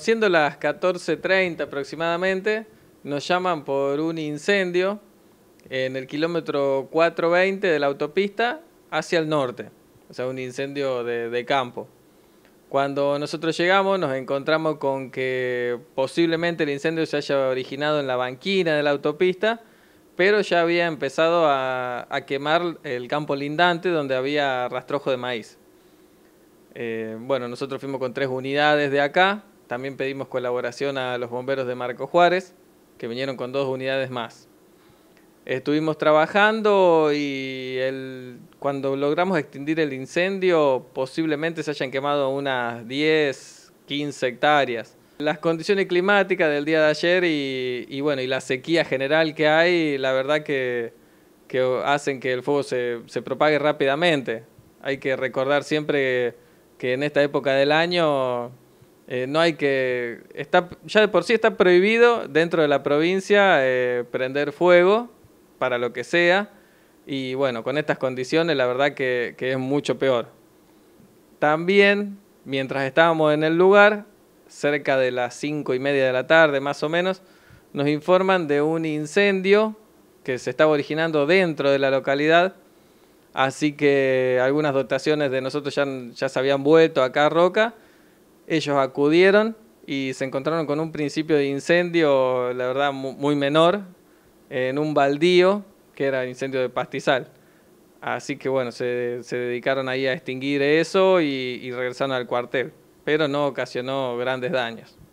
Siendo las 14.30 aproximadamente, nos llaman por un incendio en el kilómetro 420 de la autopista hacia el norte, o sea, un incendio de, campo. Cuando nosotros llegamos nos encontramos con que posiblemente el incendio se haya originado en la banquina de la autopista, pero ya había empezado a, quemar el campo lindante donde había rastrojo de maíz. Eh, bueno, nosotros fuimos con tres unidades de acá, también pedimos colaboración a los bomberos de Marco Juárez, que vinieron con dos unidades más. Estuvimos trabajando y cuando logramos extinguir el incendio, posiblemente se hayan quemado unas 10, 15 hectáreas. Las condiciones climáticas del día de ayer y, bueno, y la sequía general que hay, la verdad que, hacen que el fuego se, se propague rápidamente. Hay que recordar siempre que en esta época del año eh, no hay que. ya de por sí está prohibido dentro de la provincia eh, prender fuego para lo que sea. Y bueno, con estas condiciones, la verdad que, es mucho peor. También, mientras estábamos en el lugar, cerca de las cinco y media de la tarde más o menos, nos informan de un incendio que se estaba originando dentro de la localidad. Así que algunas dotaciones de nosotros ya, ya se habían vuelto acá a Roca ellos acudieron y se encontraron con un principio de incendio, la verdad, muy menor, en un baldío que era incendio de pastizal. Así que bueno, se, dedicaron ahí a extinguir eso y regresaron al cuartel, pero no ocasionó grandes daños.